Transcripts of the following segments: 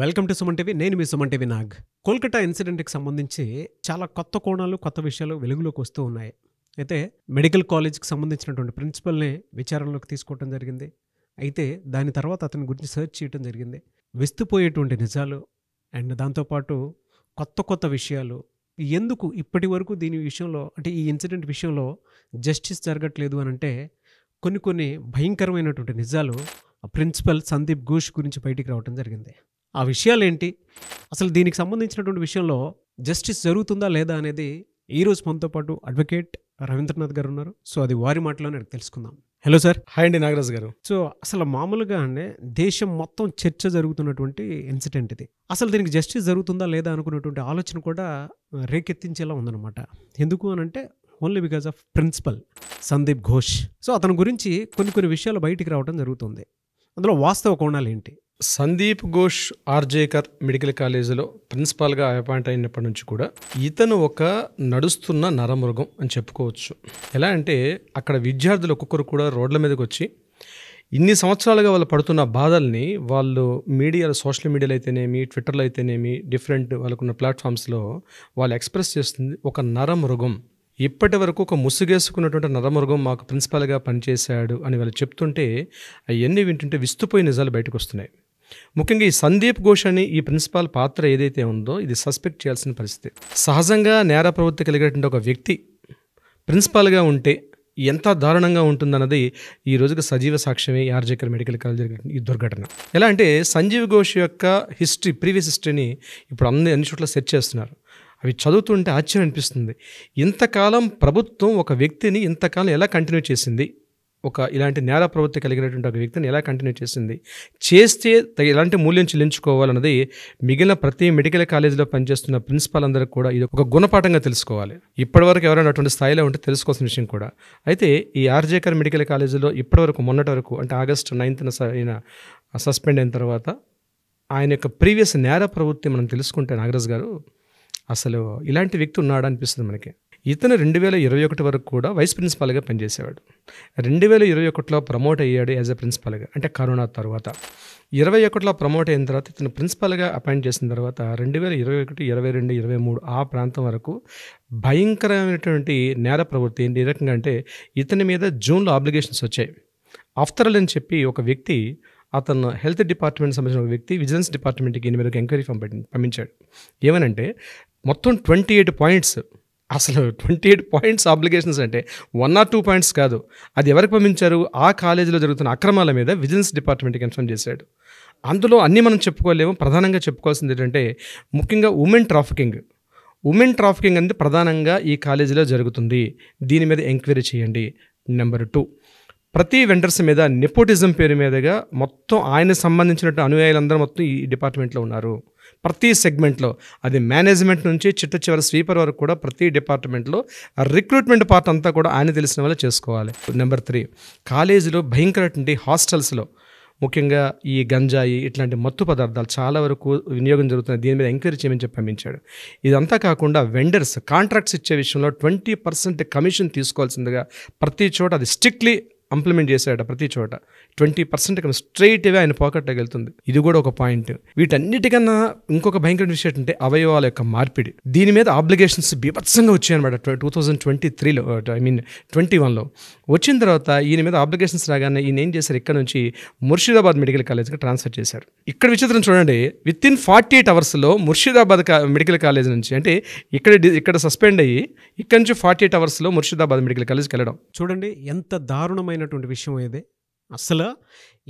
Welcome to Suman TV నేను మీ Suman TV నాగ్ కోల్కతా ఇన్సిడెంట్కి సంబంధించి చాలా కొత్త కోణాలు కొత్త విషయాలు వెలుగులోకి వస్తూ ఉన్నాయి అయితే మెడికల్ కాలేజ్కి సంబంధించినటువంటి ప్రిన్సిపల్ని విచారణలోకి తీసుకోవడం జరిగింది అయితే దాని తర్వాత అతని గురించి సెర్చ్ చేయడం జరిగింది విస్తుపోయేటువంటి నిజాలు అండ్ దాంతోపాటు కొత్త కొత్త విషయాలు ఎందుకు ఇప్పటి వరకు దీని విషయంలో అంటే ఈ ఇన్సిడెంట్ విషయంలో జస్టిస్ జరగట్లేదు అని అంటే కొన్ని కొన్ని భయంకరమైనటువంటి నిజాలు ప్రిన్సిపల్ సందీప్ ఘోష్ గురించి బయటికి రావడం జరిగింది ఆ విషయాలేంటి అసలు దీనికి సంబంధించినటువంటి విషయంలో జస్టిస్ జరుగుతుందా లేదా అనేది ఈరోజు మనతో పాటు అడ్వకేట్ రవీంద్రనాథ్ గారు ఉన్నారు సో అది వారి మాటలోనే తెలుసుకుందాం హలో సార్ హాయ్ అండి నాగరాజ్ గారు సో అసలు మామూలుగా దేశం మొత్తం చర్చ జరుగుతున్నటువంటి ఇన్సిడెంట్ ఇది అసలు దీనికి జస్టిస్ జరుగుతుందా లేదా అనుకున్నటువంటి ఆలోచన కూడా రేకెత్తించేలా ఉందన్నమాట ఎందుకు అని అంటే only because of principal Sandip Ghosh so అతని గురించి కొన్ని కొన్ని విషయాలు బయటికి రావడం జరుగుతుంది అందులో వాస్తవ కోణాలు ఏంటి సందీప్ ఘోష్ ఆర్జేకర్ మెడికల్ కాలేజీలో ప్రిన్సిపాల్గా అపాయింట్ అయినప్పటి నుంచి కూడా ఇతను ఒక నడుస్తున్న నరమృగం అని చెప్పుకోవచ్చు ఎలా అంటే అక్కడ విద్యార్థులు ఒక్కొక్కరు కూడా రోడ్ల మీదకి వచ్చి ఇన్ని సంవత్సరాలుగా వాళ్ళు పడుతున్న బాధల్ని వాళ్ళు మీడియాలో సోషల్ మీడియాలో అయితేనేమి ట్విట్టర్లో అయితేనేమి డిఫరెంట్ వాళ్ళకున్న ప్లాట్ఫామ్స్లో వాళ్ళు ఎక్స్ప్రెస్ చేస్తుంది ఒక నరమృగం ఇప్పటి వరకు ఒక ముసుగేసుకున్నటువంటి నరమృగం మాకు ప్రిన్సిపాల్గా పనిచేశాడు అని వాళ్ళు చెప్తుంటే అవన్నీ వింటుంటే విస్తుపోయి నిజాలు బయటకు వస్తున్నాయి ముఖ్యంగా ఈ సందీప్ ఘోష్ అని ఈ ప్రిన్సిపాల్ పాత్ర ఏదైతే ఉందో ఇది సస్పెక్ట్ చేయాల్సిన పరిస్థితి సహజంగా నేర ప్రవృత్తి కలిగేటువంటి ఒక వ్యక్తి ప్రిన్సిపాల్గా ఉంటే ఎంత దారుణంగా ఉంటుందన్నది ఈ రోజుకి సజీవ సాక్ష్యమే ఆర్జేకర్ మెడికల్ కాలేజ్ జరిగిన ఈ దుర్ఘటన ఎలా అంటే సంజీవ్ ఘోష్ యొక్క హిస్టరీ ప్రీవియస్ హిస్టరీని ఇప్పుడు అన్ని అన్ని చోట్ల సెర్చ్ చేస్తున్నారు అవి చదువుతుంటే ఆశ్చర్యం అనిపిస్తుంది ఇంతకాలం ప్రభుత్వం ఒక వ్యక్తిని ఇంతకాలం ఎలా కంటిన్యూ చేసింది ఒక ఇలాంటి నేర ప్రవృత్తి కలిగినటువంటి ఒక వ్యక్తిని ఎలా కంటిన్యూ చేసింది చేస్తే ఎలాంటి మూల్యం చెల్లించుకోవాలన్నది మిగిలిన ప్రతి మెడికల్ కాలేజీలో పనిచేస్తున్న ప్రిన్సిపాల్ అందరికి కూడా ఇది ఒక గుణపాఠంగా తెలుసుకోవాలి ఇప్పటివరకు ఎవరైనా అటువంటి స్థాయిలో ఉంటే తెలుసుకోవాల్సిన విషయం కూడా అయితే ఈ ఆర్జేకర్ మెడికల్ కాలేజీలో ఇప్పటివరకు మొన్నటి వరకు అంటే ఆగస్టు నైన్త్న అయిన సస్పెండ్ అయిన తర్వాత ఆయన యొక్క ప్రీవియస్ నేర ప్రవృత్తి మనం తెలుసుకుంటే నాగరాజ్ గారు అసలు ఇలాంటి వ్యక్తి ఉన్నాడా అనిపిస్తుంది మనకి ఇతను రెండు వేల ఇరవై ఒకటి వరకు కూడా వైస్ ప్రిన్సిపాల్గా పనిచేసేవాడు రెండు వేల ఇరవై ఒకటిలో ప్రమోట్ అయ్యాడు యాజ్ ఎ ప్రిన్సిపాల్గా అంటే కరోనా తర్వాత ఇరవై ఒకటిలో ప్రమోట్ అయిన తర్వాత ఇతను ప్రిన్సిపాల్గా అపాయింట్ చేసిన తర్వాత రెండు వేల ఇరవై ఒకటి ఇరవై రెండు ఇరవై మూడు ఆ ప్రాంతం వరకు భయంకరమైనటువంటి నేర ప్రవృత్తి ఏ రకంగా అంటే ఇతని మీద జూన్లో ఆబ్లిగేషన్స్ వచ్చాయి అఫ్తరల్ అని చెప్పి ఒక వ్యక్తి అతను హెల్త్ డిపార్ట్మెంట్ సంబంధించిన ఒక వ్యక్తి విజిలెన్స్ డిపార్ట్మెంట్కి దీని మీద ఎంక్వైరీ పంపించాడు ఏమనంటే మొత్తం ట్వంటీ ఎయిట్ పాయింట్స్ అసలు ట్వంటీ ఎయిట్ పాయింట్స్ అప్లికేషన్స్ అంటే వన్ ఆర్ టూ పాయింట్స్ కాదు అది ఎవరికి పంపించారు ఆ కాలేజీలో జరుగుతున్న అక్రమాల మీద విజిలెన్స్ డిపార్ట్మెంట్ కన్ఫర్మ్ చేశాడు అందులో అన్నీ మనం చెప్పుకోలేము ప్రధానంగా చెప్పుకోవాల్సింది ఏంటంటే ముఖ్యంగా ఉమెన్ ట్రాఫికింగ్ ఉమెన్ ట్రాఫికింగ్ అనేది ప్రధానంగా ఈ కాలేజీలో జరుగుతుంది దీని మీద ఎంక్వైరీ చేయండి నెంబర్ టూ ప్రతి వెండర్స్ మీద నెపోటిజం పేరు మీదుగా మొత్తం ఆయన సంబంధించినట్టు అనుయాయులందరూ మొత్తం ఈ డిపార్ట్మెంట్లో ఉన్నారు ప్రతి సెగ్మెంట్లో అది మేనేజ్మెంట్ నుంచి చిట్ట చివరి స్వీపర్ వరకు కూడా ప్రతి డిపార్ట్మెంట్లో రిక్రూట్మెంట్ పార్ట్ అంతా కూడా ఆయన తెలిసిన వాళ్ళు చేసుకోవాలి నెంబర్ త్రీ కాలేజీలో భయంకరటువంటి హాస్టల్స్లో ముఖ్యంగా ఈ గంజాయి ఇట్లాంటి మత్తు పదార్థాలు చాలా వరకు వినియోగం జరుగుతుంది దీని మీద ఎంక్వైరీ చేయమని చెప్పి పంపించాడు ఇదంతా కాకుండా వెండర్స్ కాంట్రాక్ట్స్ ఇచ్చే విషయంలో ట్వంటీ పర్సెంట్ కమిషన్ తీసుకోవాల్సిందిగా ప్రతి చోట అది స్ట్రిక్ట్లీ అంప్లిమెంట్ చేశాడట ప్రతి చోట ట్వంటీ పర్సెంట్ కన్నా స్ట్రైట్ అవే ఆయన పాకెట్లోకి వెళ్తుంది ఇది కూడా ఒక పాయింట్ వీటన్నిటికన్నా ఇంకొక భయంకర విషయం ఏంటంటే అవయవాల యొక్క మార్పిడి దీని మీద ఆబ్లిగేషన్స్ బీభత్సంగా వచ్చాయన్నమాట టూ థౌజండ్ ట్వంటీ త్రీలో ఐ మీన్ ట్వంటీ వన్లో వచ్చిన తర్వాత ఈయన మీద ఆబ్లిగేషన్స్ రాగానే ఈయన ఏం చేశారు ఇక్కడ నుంచి ముర్షిదాబాద్ మెడికల్ కాలేజ్కి ట్రాన్స్ఫర్ చేశారు ఇక్కడ విచిత్రం చూడండి విత్ ఇన్ ఫార్టీ ఎయిట్ అవర్స్లో ముర్షిదాబాద్ మెడికల్ కాలేజ్ నుంచి అంటే ఇక్కడ ఇక్కడ సస్పెండ్ అయ్యి ఇక్కడ నుంచి ఫార్టీ ఎయిట్ అవర్స్లో ముర్షిదాబాద్ మెడికల్ కాలేజ్కి వెళ్ళడం చూడండి ఎంత దారుణమైన ముఖ్యమైనటువంటి విషయం ఇది అసలు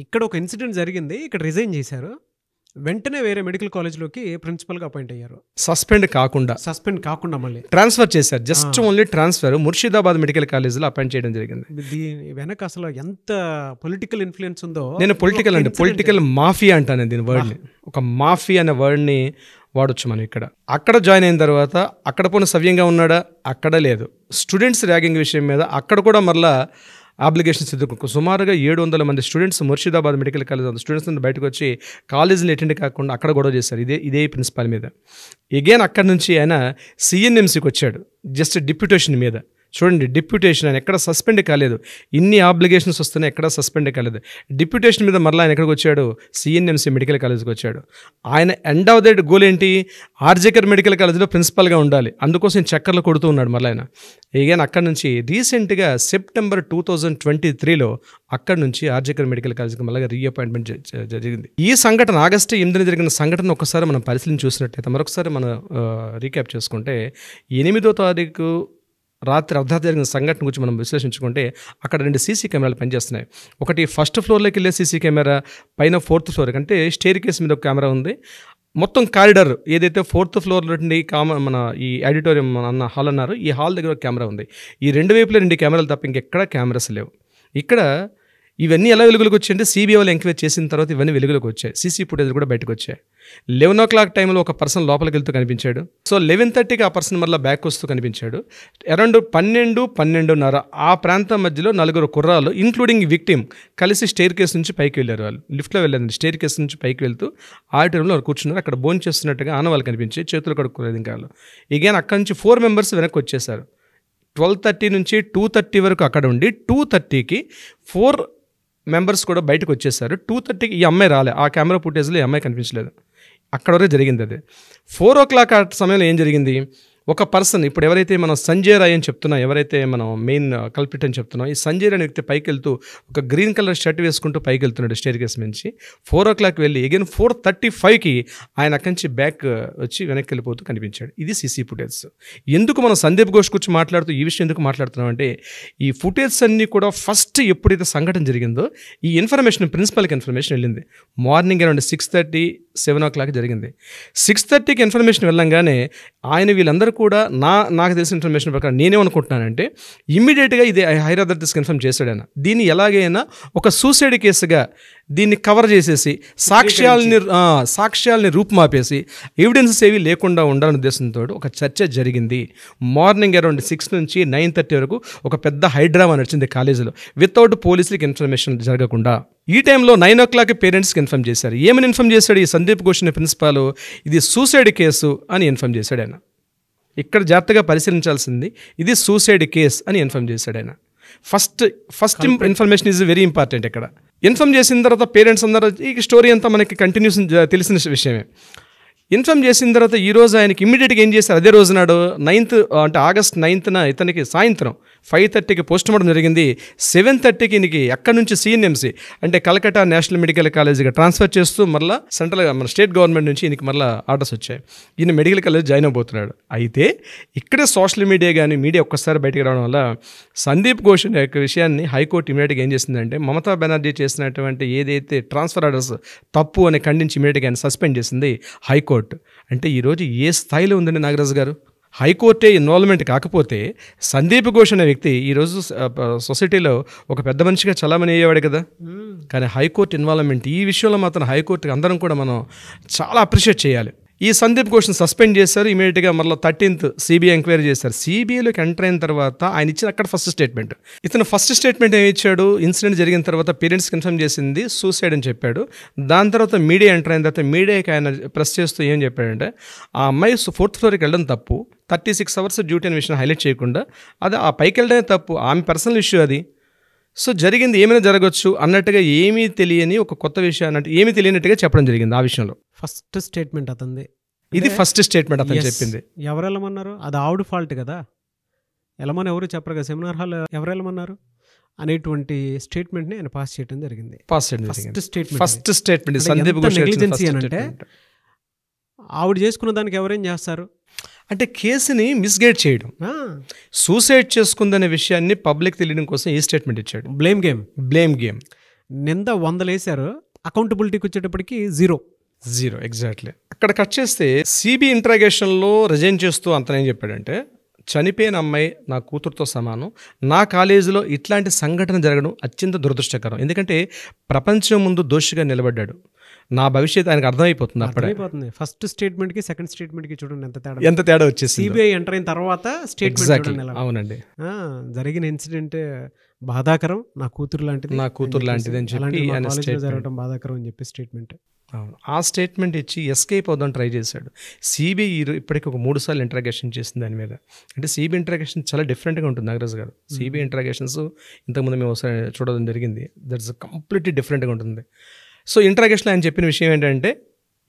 ఇక్కడ ఒక ఇన్సిడెంట్ జరిగింది ఇక్కడ రిజైన్ చేశారు వెంటనే వేరే మెడికల్ కాలేజ్లోకి ప్రిన్సిపల్గా అపాయింట్ అయ్యారు సస్పెండ్ కాకుండా సస్పెండ్ కాకుండా మళ్ళీ ట్రాన్స్ఫర్ చేశారు just only transfer Murshidabad medical కాలేజ్లో అపాయింట్ చేయడం జరిగింది దీని వెనక అసలు ఎంత పొలిటికల్ ఇన్ఫ్లుయెన్స్ ఉందో నేను పొలిటికల్ అంటే పొలిటికల్ మాఫియా అంటాను దీని వర్డ్ని ఒక మాఫియా అనే వర్డ్ని వాడొచ్చు మనం ఇక్కడ అక్కడ జాయిన్ అయిన తర్వాత అక్కడ పోయిన సవ్యంగా ఉన్నాడా అక్కడ లేదు స్టూడెంట్స్ ర్యాగింగ్ విషయం మీద అక్కడ కూడా మరలా అప్లికేషన్స్ ఎదుర్కొన్నారు సుమారుగా ఏడు వందల మంది students Murshidabad medical college students నుండి బయటకు వచ్చి కాలేజీని అటెండ్ కాకుండా అక్కడ గొడవ చేశారు ఇదే ఇదే ప్రిన్సిపాల్ మీద ఎగైన్ అక్కడ నుంచి ఆయన సిఎన్ఎంసీకి వచ్చాడు జస్ట్ డిప్యూటేషన్ మీద చూడండి డిప్యూటేషన్ ఆయన ఎక్కడ సస్పెండ్ కాలేదు ఇన్ని ఆబ్లిగేషన్స్ వస్తున్నాయి ఎక్కడ సస్పెండ్ కాలేదు డిప్యూటేషన్ మీద మరలా ఆయన ఎక్కడికి వచ్చాడు సిఎన్ఎంసీ మెడికల్ కాలేజ్కి వచ్చాడు ఆయన ఎండ్ ఆఫ్ ద గోల్ ఏంటి ఆర్జేకర్ మెడికల్ కాలేజ్లో ప్రిన్సిపల్గా ఉండాలి అందుకోసం చక్కర్లు కొడుతూ ఉన్నాడు మరలా ఆయన ఈగైనా అక్కడి నుంచి రీసెంట్గా సెప్టెంబర్ టూ థౌజండ్ ట్వంటీ త్రీలో అక్కడి నుంచి ఆర్జేకర్ మెడికల్ కాలేజ్కి మళ్ళీ రీఅపాయింట్మెంట్ జరిగింది ఈ సంఘటన ఆగస్టు ఎనిమిదిన జరిగిన సంఘటన ఒకసారి మనం పరిశీలించి చూసినట్లయితే మరొకసారి మనం రీక్యాప్ చేసుకుంటే ఎనిమిదో తారీఖు రాత్రి అర్ధాత్ జరిగిన సంఘటన గురించి మనం విశ్లేషించుకుంటే అక్కడ రెండు సీసీ కెమెరాలు పనిచేస్తున్నాయి ఒకటి ఫస్ట్ ఫ్లోర్లోకి వెళ్ళే సీసీ కెమెరా పైన ఫోర్త్ ఫ్లోర్ అంటే స్టేర్ కేస్ మీద ఒక కెమెరా ఉంది మొత్తం కారిడార్ ఏదైతే ఫోర్త్ ఫ్లోర్లో నుండి కామన్ మన ఈ ఆడిటోరియం అన్న హాల్ అన్నారు ఈ హాల్ దగ్గర ఒక కెమెరా ఉంది ఈ రెండు వైపులా రెండు కెమెరాలు తప్ప ఇంకెక్కడ కెమెరాస్ లేవు ఇక్కడ ఇవన్నీ ఎలా వెలుగులోకి వచ్చాయంటే సిబిఐ ఎంక్వైరీ చేసిన తర్వాత ఇవన్నీ వెలుగులోకి వచ్చాయి సీసీ ఫుటేజ్ కూడా బయటకు వచ్చాయి లెవెన్ ఓ క్లాక్ టైంలో ఒక పర్సన్ లోపలికి వెళ్తూ కనిపించాడు సో లెవెన్ థర్టీకి ఆ పర్సన్ మళ్ళీ బ్యాక్ వస్తూ కనిపించాడు అరౌండ్ పన్నెండు పన్నెండున్నర ఆ ప్రాంతం మధ్యలో నలుగురు కుర్రాలు ఇంక్లూడింగ్ విక్టిమ్ కలిసి స్టేర్ కేసు నుంచి పైకి వెళ్ళారు వాళ్ళు లిఫ్ట్లో వెళ్ళారు స్టేర్ కేసు నుంచి పైకి వెళ్తూ ఆడిటోరియంలో వాళ్ళు కూర్చున్నారు అక్కడ బోన్ చేస్తున్నట్టుగా ఆనవాళ్ళు కనిపించే చేతులు కడుక్కోలేదు ఇంకా ఇగేన్ అక్కడి నుంచి ఫోర్ మెంబర్స్ వెనక్కి వచ్చేసారు ట్వెల్వ్ థర్టీ నుంచి టూ థర్టీ వరకు అక్కడ ఉండి టూ థర్టీకి ఫోర్ మెంబర్స్ కూడా బయటకు వచ్చేసారు టూ థర్టీకి ఈ అమ్మాయి రాలే ఆ కెమెరా ఫుటేజ్లో ఈ అమ్మాయి కనిపించలేదు అక్కడ వరే జరిగింది అది ఫోర్ ఓ క్లాక్ ఆ సమయంలో ఏం జరిగింది ఒక పర్సన్ ఇప్పుడు ఎవరైతే మనం సంజయ్ రాయ్ అని చెప్తున్నా ఎవరైతే మనం మెయిన్ కల్పిట్ అని చెప్తున్నాం ఈ సంజయ్ రాయ్ వ్యక్తి పైకి వెళ్తూ ఒక గ్రీన్ కలర్ షర్ట్ వేసుకుంటూ పైకి వెళ్తున్నాడు స్టేర్ కేస్ నుంచి ఫోర్ ఓ క్లాక్ వెళ్ళి అగైన్ ఫోర్ థర్టీ ఫైవ్కి ఆయన అక్కడి నుంచి బ్యాక్ వచ్చి వెనక్కి వెళ్ళిపోతూ కనిపించాడు ఇది సీసీ ఫుటేజ్ ఎందుకు మనం సందీప్ ఘోష్ గురించి మాట్లాడుతూ ఈ విషయం ఎందుకు మాట్లాడుతున్నాం అంటే ఈ ఫుటేజ్ అన్నీ కూడా ఫస్ట్ ఎప్పుడైతే సంఘటన జరిగిందో ఈ ఇన్ఫర్మేషన్ ప్రిన్సిపల్కి ఇన్ఫర్మేషన్ వెళ్ళింది morning around six thirty seven o'clock జరిగింది సిక్స్ థర్టీకి ఇన్ఫర్మేషన్ వెళ్ళంగానే ఆయన వీళ్ళందరూ కూడా నా నాకు తెలిసిన ఇన్ఫర్మేషన్ ప్రకారం నేనేమనుకుంటున్నానంటే ఇమ్మీడియట్గా ఇది హైర్ తీసుకు ఇన్ఫర్మ్ చేశాడు ఆయన దీన్ని ఎలాగైనా ఒక సూసైడ్ కేసుగా దీన్ని కవర్ చేసేసి సాక్ష్యాలని సాక్ష్యాలని రూపుమాపేసి ఎవిడెన్సెస్ ఏవి లేకుండా ఉండాలనే ఉద్దేశంతో ఒక చర్చ జరిగింది మార్నింగ్ అరౌండ్ సిక్స్ నుంచి నైన్ థర్టీ వరకు ఒక పెద్ద హైడ్రామా నడిచింది కాలేజీలో వితౌట్ పోలీసులకు ఇన్ఫర్మేషన్ జరగకుండా ఈ టైంలో నైన్ ఓ క్లాక్ పేరెంట్స్కి ఇన్ఫామ్ చేశారు ఏమని ఇన్ఫామ్ చేశాడు ఈ సందీప్ ఘోష్ ప్రిన్సిపాల్ ఇది సూసైడ్ కేసు అని ఇన్ఫామ్ చేశాడు ఆయన ఇక్కడ జాగ్రత్తగా పరిశీలించాల్సింది ఇది సూసైడ్ కేస్ అని ఇన్ఫామ్ చేశాడు ఆయన first first information is very important ఇక్కడ ఇన్ఫామ్ చేసిన తర్వాత పేరెంట్స్ అందరూ ఈ స్టోరీ అంతా మనకి కంటిన్యూస్ తెలిసిన విషయమే ఇన్ఫామ్ చేసిన తర్వాత ఈ రోజు ఆయనకి ఇమీడియట్గా ఏం చేశారు అదే రోజు నాడు నైన్త్ అంటే ఆగస్ట్ నైన్త్న ఇతనికి సాయంత్రం ఫైవ్ థర్టీకి పోస్ట్ మార్టం జరిగింది సెవెన్ థర్టీకి ఇనికి ఎక్కడి నుంచి సీఎన్ఎంసీ అంటే కలకటా నేషనల్ మెడికల్ కాలేజీగా ట్రాన్స్ఫర్ చేస్తూ మళ్ళీ సెంట్రల్ మన స్టేట్ గవర్నమెంట్ నుంచి ఇనికి మళ్ళీ ఆర్డర్స్ వచ్చాయి ఈయన మెడికల్ కాలేజ్ జాయిన్ అయిపోతున్నాడు అయితే ఇక్కడే సోషల్ మీడియా కానీ మీడియా ఒక్కసారి బయటకు రావడం వల్ల సందీప్ ఘోష్ యొక్క విషయాన్ని హైకోర్టు ఇమీడియట్గా ఏం చేసిందంటే మమతా బెనర్జీ చేసినటువంటి ఏదైతే ట్రాన్స్ఫర్ ఆర్డర్స్ తప్పు అని ఖండించి ఇమీడియట్గా ఆయన సస్పెండ్ చేసింది హైకోర్టు హైకోర్టు అంటే ఈరోజు ఏ స్థాయిలో ఉందండి నాగరాజు గారు హైకోర్టే ఇన్వాల్వ్మెంట్ కాకపోతే సందీప్ ఘోష్ అనే వ్యక్తి ఈరోజు సొసైటీలో ఒక పెద్ద మనిషిగా చలామణి అయ్యేవాడు కదా కానీ హైకోర్టు ఇన్వాల్వ్మెంట్ ఈ విషయంలో మాత్రం హైకోర్టుకి అందరం కూడా మనం చాలా అప్రిషియేట్ చేయాలి ఈ సందీప్ ఘోష్ని సస్పెండ్ చేశారు ఇమీడియట్గా మళ్ళీ థర్టీన్త్ సీబీఐ ఎంక్వైరీ చేశారు సీబీఐలోకి ఎంటర్ అయిన తర్వాత ఆయన ఇచ్చిన అక్కడ ఫస్ట్ స్టేట్మెంట్ ఇతను ఫస్ట్ స్టేట్మెంట్ ఏమి ఇచ్చాడు ఇన్సిడెంట్ జరిగిన తర్వాత పేరెంట్స్ కన్ఫర్మ్ చేసింది సూసైడ్ అని చెప్పాడు దాని తర్వాత మీడియా ఎంటర్ అయిన తర్వాత మీడియాకి ఆయన ప్రెస్ చేస్తూ ఏం చెప్పాడంటే ఆ అమ్మాయి ఫోర్త్ ఫ్లోర్కి వెళ్ళడం తప్పు థర్టీ సిక్స్ అవర్స్ డ్యూటీ అనే విషయం హైలైట్ చేయకుండా అది ఆ పైకి వెళ్ళడమే తప్పు ఆమె పర్సనల్ ఇష్యూ అది సో జరిగింది ఏమైనా జరగవచ్చు అన్నట్టుగా ఏమీ తెలియని ఒక కొత్త విషయం అన్నట్టు ఏమీ తెలియనట్టుగా చెప్పడం జరిగింది ఆ విషయంలో ఫస్ట్ స్టేట్మెంట్ అతంది ఇది ఫస్ట్ స్టేట్మెంట్ అతను చెప్పింది ఎవరు వెళ్ళమన్నారు అది ఆవిడ ఫాల్ట్ కదా వెళ్ళమని ఎవరు చెప్పరు కదా సెమినార్ హాల్ ఎవరు వెళ్ళమన్నారు అనేటువంటి ని ఆయన పాస్ చేయడం జరిగింది పాస్ చేయడం first statement first statement Sandeep అంటే ఆవిడ చేసుకున్న దానికి ఎవరేం చేస్తారు అంటే కేసుని మిస్గైడ్ చేయడం సూసైడ్ చేసుకుందనే విషయాన్ని పబ్లిక్ తెలియడం కోసం ఏ స్టేట్మెంట్ ఇచ్చాడు బ్లేమ్ గేమ్ బ్లేమ్ గేమ్ నింద వందలేశారు అకౌంటబిలిటీకి వచ్చేటప్పటికి జీరో జీరో ఎగ్జాక్ట్లీ అక్కడ కట్ చేస్తే సిబి ఇంట్రాగేషన్లో రిజైన్ చేస్తూ ఏం చెప్పాడంటే చనిపోయిన అమ్మాయి నా కూతురుతో సమానం నా కాలేజీలో ఇట్లాంటి సంఘటన జరగడం అత్యంత దురదృష్టకరం ఎందుకంటే ప్రపంచం ముందు దోషిగా నిలబడ్డాడు నా భవిష్యత్ ఆయనకు అర్థమైపోతుంది అర్థమైపోతుంది ఫస్ట్ స్టేట్మెంట్ కి సెకండ్ స్టేట్మెంట్ కి చూడండి ఎంత తేడా ఎంత తేడా వచ్చేసి సిబిఐ ఎంటర్ అయిన తర్వాత అవునండి జరిగిన ఇన్సిడెంట్ బాధాకరం నా కూతురు లాంటిది నా కూతురు లాంటిది అని చెప్పి జరగడం బాధాకరం అని చెప్పి స్టేట్మెంట్ అవును ఆ స్టేట్మెంట్ ఇచ్చి ఎస్కేప్ అవుదాం ట్రై చేశాడు సిబిఐ ఇప్పటికి ఒక మూడు సార్లు ఇంటరాగేషన్ చేసింది దాని మీద అంటే సిబిఐ ఇంటరాగేషన్ చాలా డిఫరెంట్గా ఉంటుంది నాగరాజు గారు సిబిఐ ఇంటరాగేషన్స్ hmm. ఇంతకుముందు మేము ఒకసారి చూడడం జరిగింది దట్స్ కంప్లీట్లీ డిఫరెంట్గా ఉంటుంది సో ఇంట్రాగేషన్ ఆయన చెప్పిన విషయం ఏంటంటే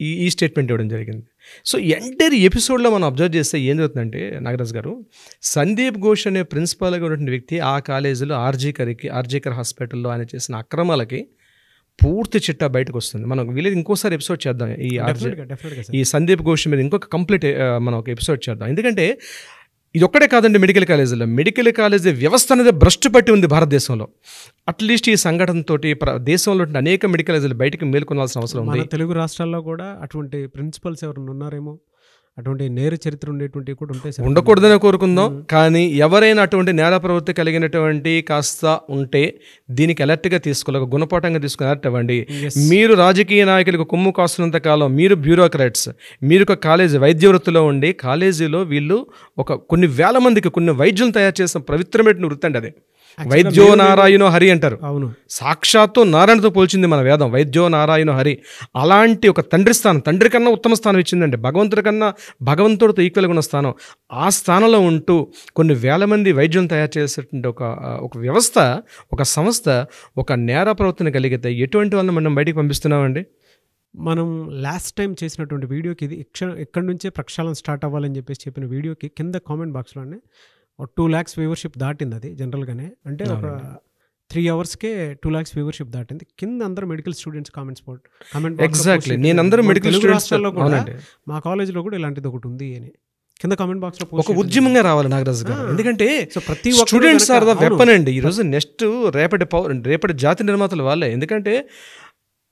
ఈ ఈ స్టేట్మెంట్ ఇవ్వడం జరిగింది సో ఎంటైర్ ఎపిసోడ్లో మనం అబ్జర్వ్ చేస్తే ఏం జరుగుతుందంటే నాగరాజ్ గారు సందీప్ ఘోష్ అనే ప్రిన్సిపాల్గా ఉన్నటువంటి వ్యక్తి ఆ కాలేజీలో ఆర్జీకర్కి ఆర్జీకర్ హాస్పిటల్లో ఆయన చేసిన అక్రమాలకి పూర్తి చిట్టా బయటకు వస్తుంది మనం వీలేదు ఇంకోసారి ఎపిసోడ్ చేద్దాం ఈ ఈ సందీప్ ఘోష్ మీద ఇంకొక కంప్లీట్ మనం ఒక ఎపిసోడ్ చేద్దాం ఎందుకంటే ఇది ఒక్కడే కాదండి మెడికల్ కాలేజీలో మెడికల్ కాలేజీ వ్యవస్థ అనేది భ్రష్టు పట్టి ఉంది భారతదేశంలో అట్లీస్ట్ ఈ సంఘటనతో దేశంలో అనేక మెడికల్ కాలేజీలు బయటకు మేల్కొనాల్సిన అవసరం ఉంది తెలుగు రాష్ట్రాల్లో కూడా అటువంటి ప్రిన్సిపల్స్ ఎవరైనా ఉన్నారేమో అటువంటి నేర చరిత్ర ఉండేటువంటి కూడా ఉంటే ఉండకూడదని కోరుకుందాం కానీ ఎవరైనా అటువంటి నేర ప్రవృత్తి కలిగినటువంటి కాస్త ఉంటే దీనికి అలర్ట్గా తీసుకోలేక గుణపాఠంగా తీసుకుని అలర్ట్ అవ్వండి మీరు రాజకీయ నాయకులకు కొమ్ము కాస్తున్నంత కాలం మీరు బ్యూరోక్రాట్స్ మీరు ఒక కాలేజీ వైద్య వృత్తిలో ఉండి కాలేజీలో వీళ్ళు ఒక కొన్ని వేల మందికి కొన్ని వైద్యులు తయారు చేసిన పవిత్రమైన వృత్తి అండి అది వైద్యో నారాయణో హరి అంటారు అవును సాక్షాత్తు నారాయణతో పోల్చింది మన వేదం వైద్యో నారాయణ హరి అలాంటి ఒక తండ్రి స్థానం తండ్రి కన్నా ఉత్తమ స్థానం ఇచ్చిందండి భగవంతుడి కన్నా భగవంతుడితో ఈక్వల్గా ఉన్న స్థానం ఆ స్థానంలో ఉంటూ కొన్ని వేల మంది వైద్యం తయారు చేసేటువంటి ఒక ఒక వ్యవస్థ ఒక సంస్థ ఒక నేర ప్రవర్తన కలిగితే ఎటువంటి వాళ్ళని మనం బయటికి పంపిస్తున్నామండి మనం లాస్ట్ టైం చేసినటువంటి వీడియోకి ఇది ఎక్కడ నుంచే ప్రక్షాళన స్టార్ట్ అవ్వాలని చెప్పేసి చెప్పిన వీడియోకి కింద కామెంట్ బాక్స్లోనే టూ ల్యాక్స్ వ్యూవర్షిప్ దాటింది అది జనరల్గానే అంటే ఒక త్రీ అవర్స్కే టూ ల్యాక్స్ వ్యూవర్షిప్ దాటింది కింద అందరూ medical students comments comment exactly నేను అందరూ మెడికల్ స్టూడెంట్స్లో కూడా మా కాలేజీలో కూడా ఇలాంటిది ఒకటి ఉంది అని కింద కామెంట్ బాక్స్ లో ఒక ఉద్యమంగా రావాలి నాగరాజు గారు ఎందుకంటే సో ప్రతి స్టూడెంట్స్ ఆర్ ద వెపన్ అండి ఈరోజు నెక్స్ట్ రేపటి పవర్ రేపటి జాతి నిర్మాతలు వాళ్ళే ఎందుకంటే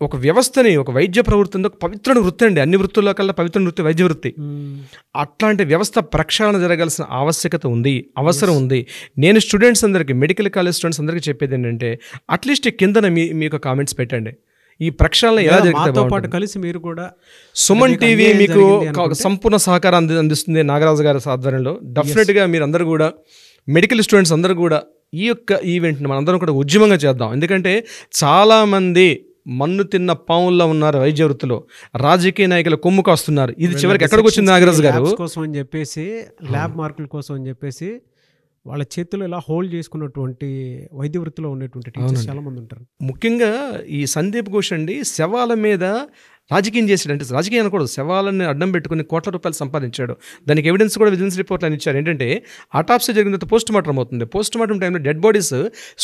ఒక వ్యవస్థని ఒక వైద్య ప్రవృత్తిని ఒక పవిత్ర వృత్తి అండి అన్ని వృత్తుల్లో కల్లా పవిత్ర వృత్తి వైద్య వృత్తి hmm. అట్లాంటి వ్యవస్థ ప్రక్షాళన జరగాల్సిన ఆవశ్యకత ఉంది అవసరం ఉంది నేను స్టూడెంట్స్ అందరికీ మెడికల్ కాలేజ్ స్టూడెంట్స్ అందరికీ చెప్పేది ఏంటంటే అట్లీస్ట్ కిందన మీ మీ యొక్క కామెంట్స్ పెట్టండి ఈ ప్రక్షాళన ఎలా జరుగుతుందో పాటు కలిసి మీరు కూడా సుమన్ టీవీ మీకు సంపూర్ణ సహకారం అంది అందిస్తుంది నాగరాజు గారి ఆధ్వర్యంలో డెఫినెట్గా మీరు అందరూ కూడా మెడికల్ స్టూడెంట్స్ అందరూ కూడా ఈ యొక్క ఈవెంట్ని మనందరం కూడా ఉద్యమంగా చేద్దాం ఎందుకంటే చాలామంది మన్ను తిన్న పావుల్లో ఉన్నారు వైద్య వృత్తిలో రాజకీయ నాయకులు కొమ్ము కాస్తున్నారు ఇది చివరికి ఎక్కడికి వచ్చింది నాగరాజ్ గారు కోసం అని చెప్పేసి ల్యాబ్ మార్కుల కోసం అని చెప్పేసి వాళ్ళ చేతులు ఇలా హోల్డ్ చేసుకున్నటువంటి వైద్య వృత్తిలో ఉన్నటువంటి చాలా మంది ఉంటారు ముఖ్యంగా ఈ సందీప్ ఘోష్ అండి శవాల మీద రాజకీయం అంటే రాజకీయం అనకూడదు శవాలను అడ్డం పెట్టుకుని కోట్ల రూపాయలు సంపాదించాడు దానికి ఎవిడెన్స్ కూడా విజిలెన్స్ రిపోర్ట్లు అని ఇచ్చారు ఏంటంటే అటాప్సీ జరిగిన తర్వాత పోస్ట్ మార్టం అవుతుంది పోస్ట్ మార్టం టైంలో డెడ్ బాడీస్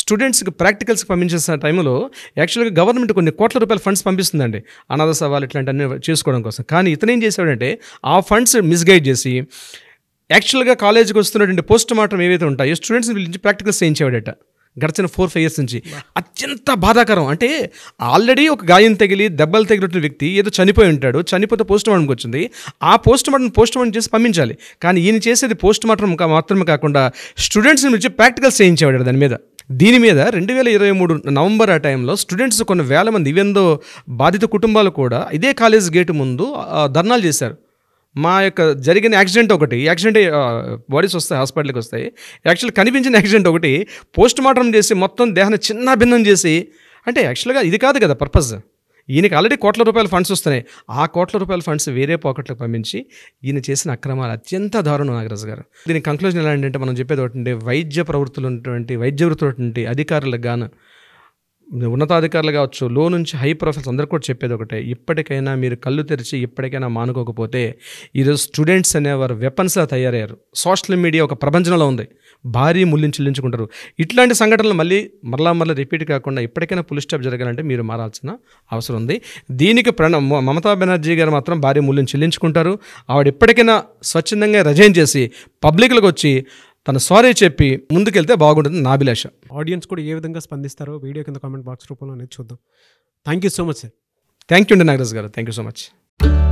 స్టూడెంట్స్కి ప్రాక్టికల్స్కి పంపించేసిన టైంలో యాక్చువల్గా గవర్నమెంట్ కొన్ని కోట్ల రూపాయల ఫండ్స్ పంపిస్తుందండి అనాథ సవాలు ఇట్లాంటివన్నీ చేసుకోవడం కోసం కానీ ఇతను ఏం చేశాడంటే ఆ ఫండ్స్ మిస్గైడ్ చేసి యాక్చువల్గా కాలేజీకి వస్తున్నటువంటి పోస్ట్ మార్టం ఏవైతే ఉంటాయో స్టూడెంట్స్ని పిలిచి ప్రాక్టికల్స్ చేయించేవాడట గడిచిన ఫోర్ ఫైవ్ ఇయర్స్ నుంచి అత్యంత బాధాకరం అంటే ఆల్రెడీ ఒక గాయం తగిలి దెబ్బలు తగిలిన వ్యక్తి ఏదో చనిపోయి ఉంటాడు చనిపోతే పోస్ట్ మార్టంకి వచ్చింది ఆ పోస్ట్ మార్టం పోస్ట్ మార్టం చేసి పంపించాలి కానీ ఈయన చేసేది పోస్ట్ మార్టం మాత్రమే కాకుండా స్టూడెంట్స్ని నుంచి ప్రాక్టికల్స్ చేయించేవాడు దాని మీద దీని మీద రెండు వేల ఇరవై మూడు నవంబర్ ఆ టైంలో స్టూడెంట్స్ కొన్ని వేల మంది ఇవెందో బాధిత కుటుంబాలు కూడా ఇదే కాలేజ్ గేటు ముందు ధర్నాలు చేశారు మా యొక్క జరిగిన యాక్సిడెంట్ ఒకటి యాక్సిడెంట్ బాడీస్ వస్తాయి హాస్పిటల్కి వస్తాయి యాక్చువల్ కనిపించిన యాక్సిడెంట్ ఒకటి పోస్ట్ మార్టం చేసి మొత్తం దేహాన్ని చిన్న భిన్నం చేసి అంటే యాక్చువల్గా ఇది కాదు కదా పర్పస్ ఈయనకి ఆల్రెడీ కోట్ల రూపాయల ఫండ్స్ వస్తున్నాయి ఆ కోట్ల రూపాయల ఫండ్స్ వేరే పాకెట్లకు పంపించి ఈయన చేసిన అక్రమాలు అత్యంత దారుణం నాగరాజు గారు దీని కంక్లూజన్ ఎలా ఏంటంటే మనం చెప్పేది ఒకటి వైద్య ప్రవృత్తులు ఉన్నటువంటి వైద్య వృత్తులు అధికారులకు గాను ఉన్నతాధికారులు కావచ్చు లో నుంచి హై ప్రొఫెసర్స్ అందరు కూడా చెప్పేది ఒకటే ఇప్పటికైనా మీరు కళ్ళు తెరిచి ఇప్పటికైనా మానుకోకపోతే ఈరోజు స్టూడెంట్స్ అనేవారు వెపన్స్లా తయారయ్యారు సోషల్ మీడియా ఒక ప్రపంచంలో ఉంది భారీ మూల్యం చెల్లించుకుంటారు ఇట్లాంటి సంఘటనలు మళ్ళీ మరలా మరలా రిపీట్ కాకుండా ఇప్పటికైనా పులి స్టాప్ జరగాలంటే మీరు మారాల్సిన అవసరం ఉంది దీనికి ప్రణ మమతా బెనర్జీ గారు మాత్రం భారీ మూల్యం చెల్లించుకుంటారు ఆవిడ ఇప్పటికైనా స్వచ్ఛందంగా రజైన్ చేసి పబ్లిక్లకు వచ్చి తను సారీ చెప్పి ముందుకెళ్తే బాగుంటుంది నా అభిలాష ఆడియన్స్ కూడా ఏ విధంగా స్పందిస్తారో వీడియో కింద కామెంట్ బాక్స్ రూపంలో అనేది చూద్దాం thank you so much sir thank you అండి నాగరాజ్ గారు థ్యాంక్ యూ సో మచ్